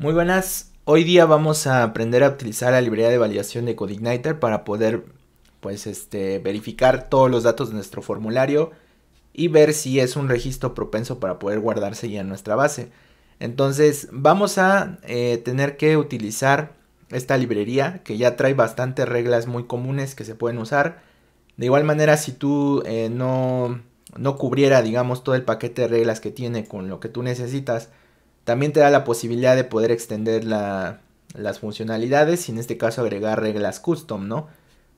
Muy buenas, hoy día vamos a aprender a utilizar la librería de validación de CodeIgniter para poder pues este verificar todos los datos de nuestro formulario y ver si es un registro propenso para poder guardarse ya en nuestra base. Entonces vamos a eh, tener que utilizar esta librería que ya trae bastantes reglas muy comunes que se pueden usar. De igual manera si tú eh, no, no cubriera digamos todo el paquete de reglas que tiene con lo que tú necesitas también te da la posibilidad de poder extender las funcionalidades y en este caso agregar reglas custom, ¿no?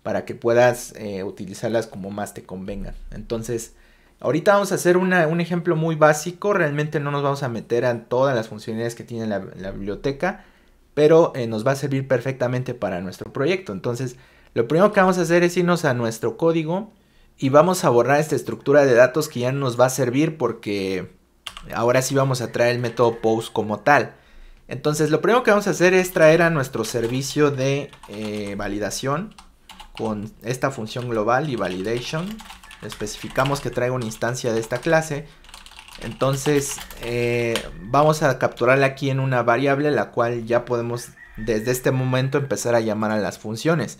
Para que puedas eh, utilizarlas como más te convenga. Entonces, ahorita vamos a hacer un ejemplo muy básico. Realmente no nos vamos a meter a todas las funcionalidades que tiene la, biblioteca, pero eh, nos va a servir perfectamente para nuestro proyecto. Entonces, lo primero que vamos a hacer es irnos a nuestro código y vamos a borrar esta estructura de datos que ya no nos va a servir porque ahora sí vamos a traer el método post como tal. Entonces lo primero que vamos a hacer es traer a nuestro servicio de eh, validación con esta función global y validation. Especificamos que traiga una instancia de esta clase. Entonces eh, vamos a capturarla aquí en una variable la cual ya podemos desde este momento empezar a llamar a las funciones.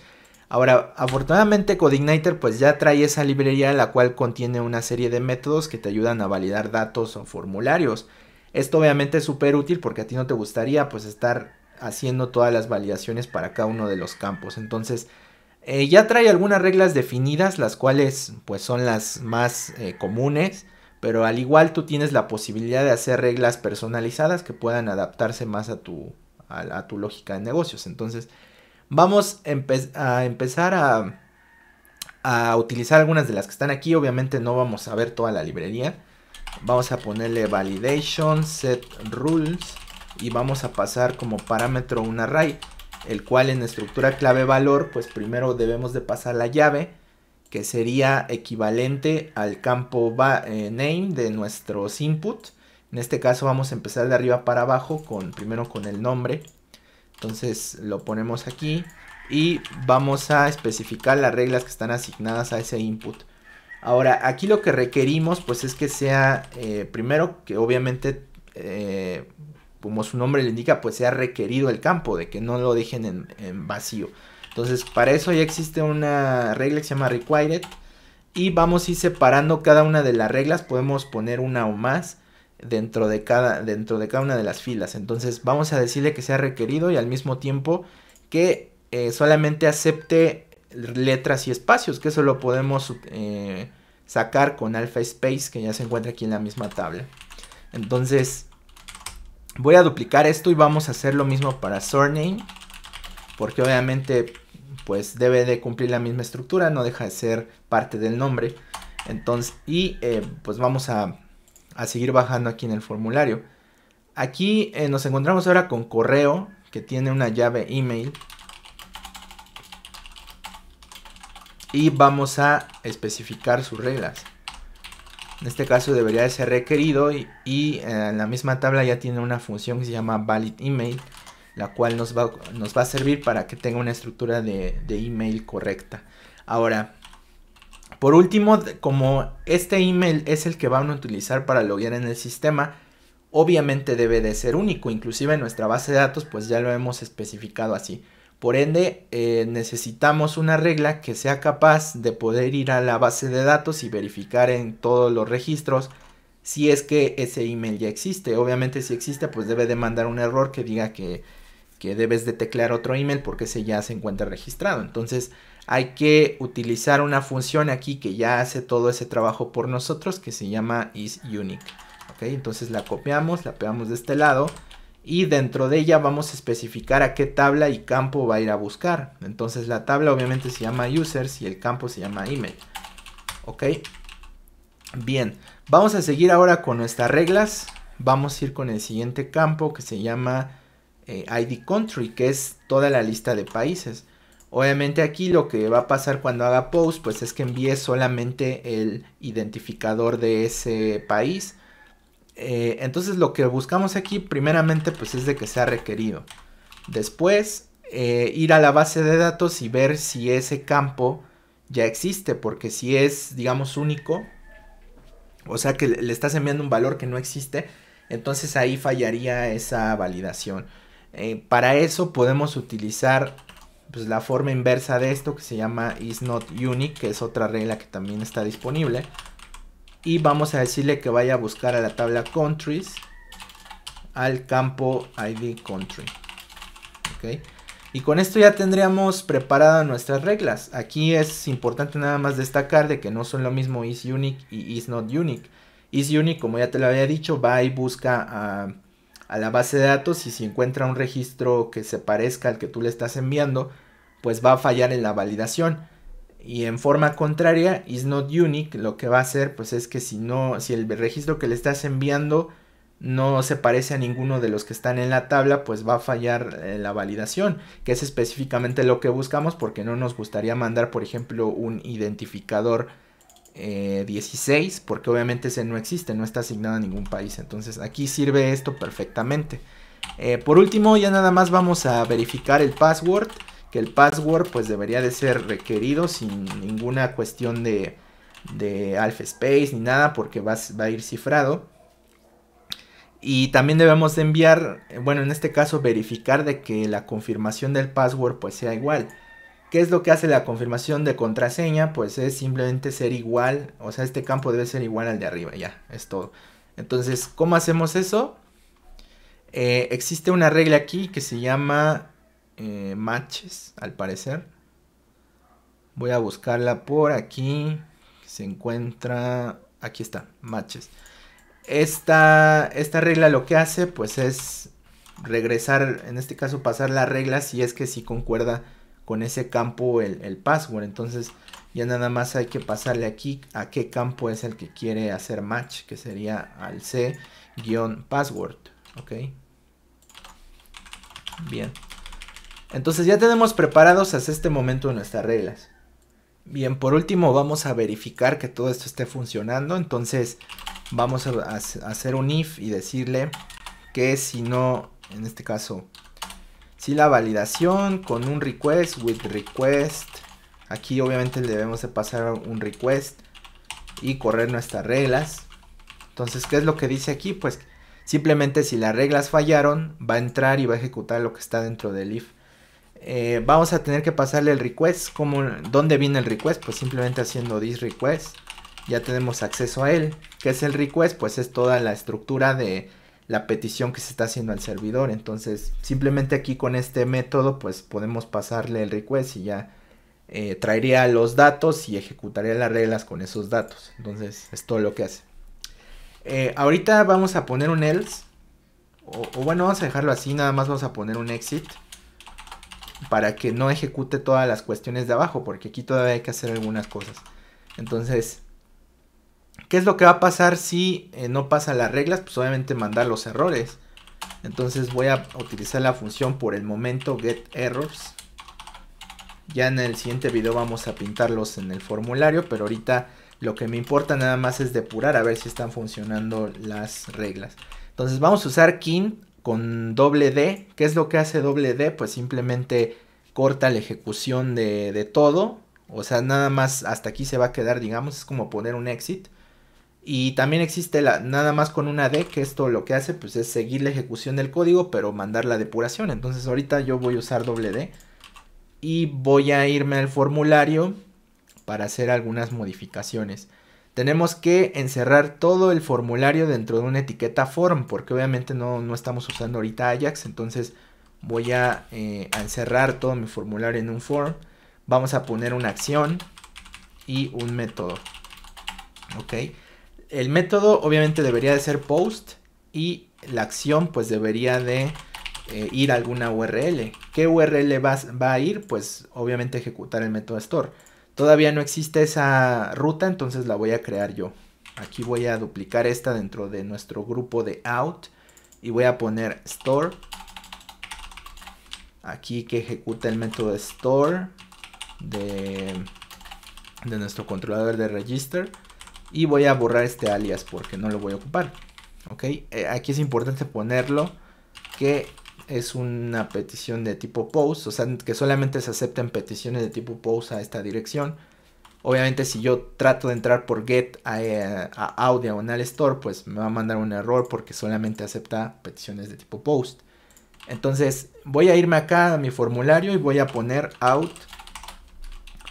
Ahora, afortunadamente CodeIgniter pues ya trae esa librería la cual contiene una serie de métodos que te ayudan a validar datos o formularios. Esto obviamente es súper útil porque a ti no te gustaría pues estar haciendo todas las validaciones para cada uno de los campos. Entonces, eh, ya trae algunas reglas definidas, las cuales pues son las más eh, comunes, pero al igual tú tienes la posibilidad de hacer reglas personalizadas que puedan adaptarse más a tu, a tu lógica de negocios. Entonces, Vamos a empezar a, utilizar algunas de las que están aquí. Obviamente no vamos a ver toda la librería. Vamos a ponerle validation set rules y vamos a pasar como parámetro un array, el cual en estructura clave valor, pues primero debemos de pasar la llave, que sería equivalente al campo eh, name de nuestros inputs, En este caso vamos a empezar de arriba para abajo, con, primero con el nombre entonces lo ponemos aquí y vamos a especificar las reglas que están asignadas a ese input. Ahora, aquí lo que requerimos pues es que sea, eh, primero que obviamente, eh, como su nombre le indica, pues sea requerido el campo, de que no lo dejen en vacío. Entonces, para eso ya existe una regla que se llama required y vamos a ir separando cada una de las reglas, podemos poner una o más dentro de cada, dentro de cada una de las filas. Entonces vamos a decirle que sea requerido y al mismo tiempo que eh, solamente acepte letras y espacios, que eso lo podemos eh, sacar con alpha space que ya se encuentra aquí en la misma tabla. Entonces voy a duplicar esto y vamos a hacer lo mismo para surname, porque obviamente pues debe de cumplir la misma estructura, no deja de ser parte del nombre. Entonces, y eh, pues vamos a a seguir bajando aquí en el formulario. Aquí eh, nos encontramos ahora con correo que tiene una llave email. Y vamos a especificar sus reglas. En este caso debería de ser requerido y, eh, en la misma tabla ya tiene una función que se llama valid email, la cual nos va, nos va a servir para que tenga una estructura de, de email correcta. Ahora, por último, como este email es el que van a utilizar para loguear en el sistema, obviamente debe de ser único, inclusive en nuestra base de datos pues ya lo hemos especificado así. Por ende, eh, necesitamos una regla que sea capaz de poder ir a la base de datos y verificar en todos los registros si es que ese email ya existe. Obviamente si existe pues debe de mandar un error que diga que, que debes de teclear otro email porque ese ya se encuentra registrado. Entonces hay que utilizar una función aquí que ya hace todo ese trabajo por nosotros que se llama isUnique. Entonces la copiamos, la pegamos de este lado y dentro de ella vamos a especificar a qué tabla y campo va a ir a buscar. Entonces la tabla obviamente se llama users y el campo se llama email. ¿Ok? Bien, vamos a seguir ahora con nuestras reglas. Vamos a ir con el siguiente campo que se llama idCountry, eh, ID country, que es toda la lista de países. Obviamente aquí lo que va a pasar cuando haga post pues es que envíe solamente el identificador de ese país. Eh, entonces lo que buscamos aquí primeramente pues es de que sea requerido. Después eh, ir a la base de datos y ver si ese campo ya existe porque si es digamos único o sea que le estás enviando un valor que no existe entonces ahí fallaría esa validación. Eh, para eso podemos utilizar pues, la forma inversa de esto que se llama is not unique, que es otra regla que también está disponible. Y vamos a decirle que vaya a buscar a la tabla countries al campo id country. Y con esto ya tendríamos preparadas nuestras reglas. Aquí es importante nada más destacar de que no son lo mismo is unique y is not unique. Is unique, como ya te lo había dicho, va y busca a, a la base de datos y si encuentra un registro que se parezca al que tú le estás enviando, pues va a fallar en la validación. Y en forma contraria, is not unique lo que va a hacer pues es que si no si el registro que le estás enviando no se parece a ninguno de los que están en la tabla, pues va a fallar eh, la validación, que es específicamente lo que buscamos porque no nos gustaría mandar, por ejemplo, un identificador 16, eh, porque obviamente ese no existe, no está asignado a ningún país. Entonces aquí sirve esto perfectamente. Eh, por último, ya nada más vamos a verificar el password que el password pues debería de ser requerido sin ninguna cuestión de, de space ni nada porque va, a ir cifrado. Y también debemos enviar, bueno en este caso verificar de que la confirmación del password pues sea igual. ¿Qué es lo que hace la confirmación de contraseña? Pues es simplemente ser igual, o sea este campo debe ser igual al de arriba, ya, es todo. Entonces, ¿cómo hacemos eso? Eh, existe una regla aquí que se llama eh, matches, al parecer. Voy a buscarla por aquí. Se encuentra... Aquí está, matches. Esta, esta regla lo que hace pues es regresar, en este caso pasar la regla si es que si concuerda con ese campo el, el password. Entonces ya nada más hay que pasarle aquí a qué campo es el que quiere hacer match, que sería al C-password. Ok. Bien. Entonces ya tenemos preparados hasta este momento nuestras reglas. Bien, por último vamos a verificar que todo esto esté funcionando. Entonces vamos a, hacer un if y decirle que si no, en este caso, si la validación con un request, with request. Aquí obviamente le debemos de pasar un request y correr nuestras reglas. Entonces, ¿qué es lo que dice aquí? Pues simplemente si las reglas fallaron, va a entrar y va a ejecutar lo que está dentro del if. Eh, vamos a tener que pasarle el request. Como, ¿Dónde viene el request? Pues simplemente haciendo this request. Ya tenemos acceso a él. ¿Qué es el request? Pues es toda la estructura de la petición que se está haciendo al servidor. Entonces, simplemente aquí con este método, pues podemos pasarle el request y ya eh, traería los datos y ejecutaría las reglas con esos datos. Entonces, es todo lo que hace. Eh, ahorita vamos a poner un else. o bueno, vamos a dejarlo así. Nada más vamos a poner un exit para que no ejecute todas las cuestiones de abajo, porque aquí todavía hay que hacer algunas cosas. Entonces, ¿qué es lo que va a pasar si eh, no pasa las reglas? Pues obviamente mandar los errores. Entonces voy a utilizar la función por el momento errors Ya en el siguiente video vamos a pintarlos en el formulario, pero ahorita lo que me importa nada más es depurar a ver si están funcionando las reglas. Entonces vamos a usar king con doble D. ¿Qué es lo que hace doble D? Pues simplemente corta la ejecución de, todo. O sea, nada más hasta aquí se va a quedar, digamos, es como poner un exit. Y también existe la, nada más con una D, que esto lo que hace pues es seguir la ejecución del código, pero mandar la depuración. Entonces ahorita yo voy a usar doble D y voy a irme al formulario para hacer algunas modificaciones tenemos que encerrar todo el formulario dentro de una etiqueta form, porque obviamente no, estamos usando ahorita Ajax, entonces voy eh, a, encerrar todo mi formulario en un form, vamos a poner una acción y un método, ok, el método obviamente debería de ser post y la acción pues debería de eh, ir a alguna URL, ¿qué URL va, va a ir? Pues obviamente ejecutar el método store, Todavía no existe esa ruta, entonces la voy a crear yo. Aquí voy a duplicar esta dentro de nuestro grupo de out y voy a poner store. Aquí que ejecuta el método store de, nuestro controlador de register. Y voy a borrar este alias porque no lo voy a ocupar. ¿ok? Eh, aquí es importante ponerlo que es una petición de tipo post, o sea, que solamente se aceptan peticiones de tipo post a esta dirección. Obviamente si yo trato de entrar por get a, eh, out diagonal store, pues me va a mandar un error porque solamente acepta peticiones de tipo post. Entonces voy a irme acá a mi formulario y voy a poner out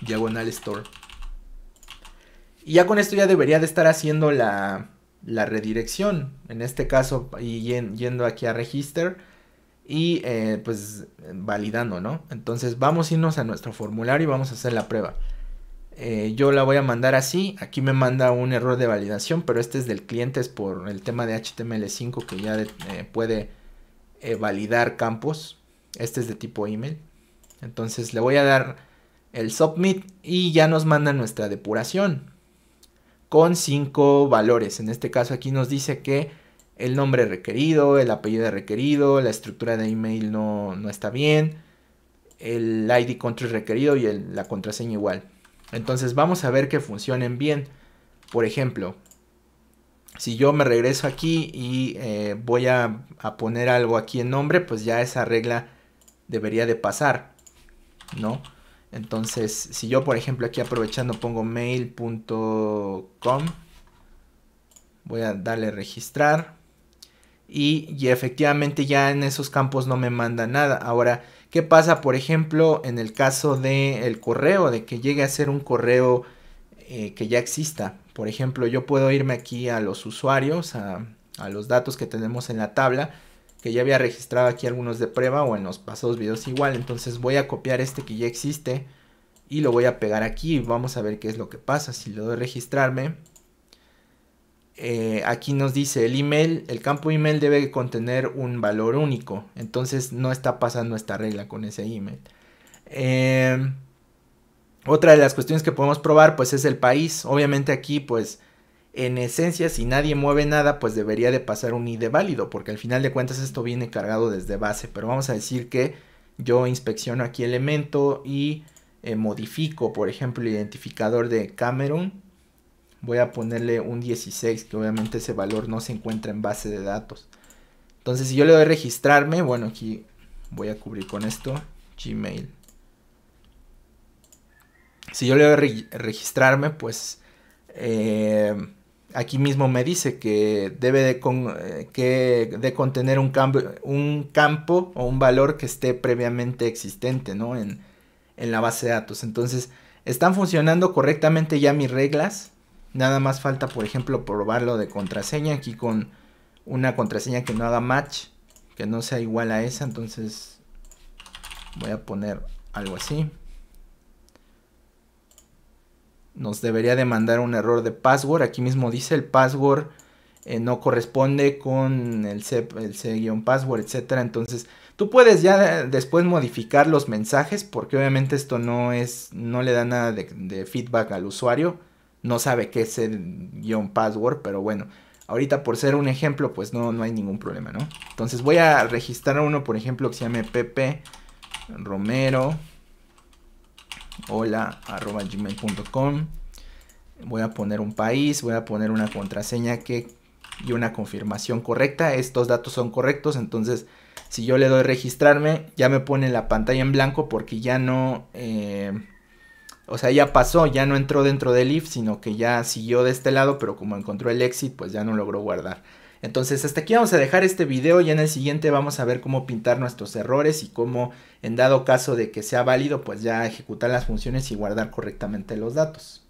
diagonal store. Y ya con esto ya debería de estar haciendo la, la redirección. En este caso, y yendo aquí a register, y eh, pues validando, ¿no? Entonces vamos a irnos a nuestro formulario y vamos a hacer la prueba. Eh, yo la voy a mandar así, aquí me manda un error de validación, pero este es del cliente, es por el tema de HTML5 que ya eh, puede validar campos, este es de tipo email, entonces le voy a dar el submit y ya nos manda nuestra depuración con cinco valores, en este caso aquí nos dice que el nombre requerido, el apellido requerido, la estructura de email no, está bien, el ID control requerido y la contraseña igual. Entonces vamos a ver que funcionen bien. Por ejemplo, si yo me regreso aquí y eh, voy a, a, poner algo aquí en nombre, pues ya esa regla debería de pasar, ¿no? Entonces, si yo, por ejemplo, aquí aprovechando pongo mail.com, voy a darle registrar y, efectivamente ya en esos campos no me manda nada. Ahora, ¿qué pasa por ejemplo en el caso del el correo, de que llegue a ser un correo eh, que ya exista? Por ejemplo, yo puedo irme aquí a los usuarios, a, a los datos que tenemos en la tabla, que ya había registrado aquí algunos de prueba o en los pasados videos igual. Entonces voy a copiar este que ya existe y lo voy a pegar aquí. Vamos a ver qué es lo que pasa. Si le doy registrarme, eh, aquí nos dice el email, el campo email debe contener un valor único, entonces no está pasando esta regla con ese email. Eh, otra de las cuestiones que podemos probar pues es el país, obviamente aquí pues en esencia si nadie mueve nada pues debería de pasar un ID válido porque al final de cuentas esto viene cargado desde base, pero vamos a decir que yo inspecciono aquí elemento y eh, modifico por ejemplo el identificador de Cameron voy a ponerle un 16, que obviamente ese valor no se encuentra en base de datos. Entonces, si yo le doy registrarme, bueno, aquí voy a cubrir con esto Gmail. Si yo le doy registrarme, pues eh, aquí mismo me dice que debe de, eh, que de contener un, un, campo o un valor que esté previamente existente ¿no? en, en la base de datos. Entonces, ¿están funcionando correctamente ya mis reglas? Nada más falta, por ejemplo, probarlo de contraseña aquí con una contraseña que no haga match, que no sea igual a esa, entonces voy a poner algo así. Nos debería demandar un error de password, aquí mismo dice el password eh, no corresponde con el C-password, etc. entonces tú puedes ya después modificar los mensajes porque obviamente esto no es, no le da nada de feedback al usuario no sabe qué es el guión password, pero bueno, ahorita por ser un ejemplo, pues no, no hay ningún problema, ¿no? Entonces voy a registrar uno, por ejemplo, que se llame Pepe Romero, hola, arroba gmail.com. Voy a poner un país, voy a poner una contraseña que y una confirmación correcta. Estos datos son correctos, entonces si yo le doy registrarme, ya me pone la pantalla en blanco porque ya no... Eh, o sea, ya pasó, ya no entró dentro del if, sino que ya siguió de este lado, pero como encontró el exit, pues ya no logró guardar. Entonces hasta aquí vamos a dejar este video, y en el siguiente vamos a ver cómo pintar nuestros errores y cómo en dado caso de que sea válido, pues ya ejecutar las funciones y guardar correctamente los datos.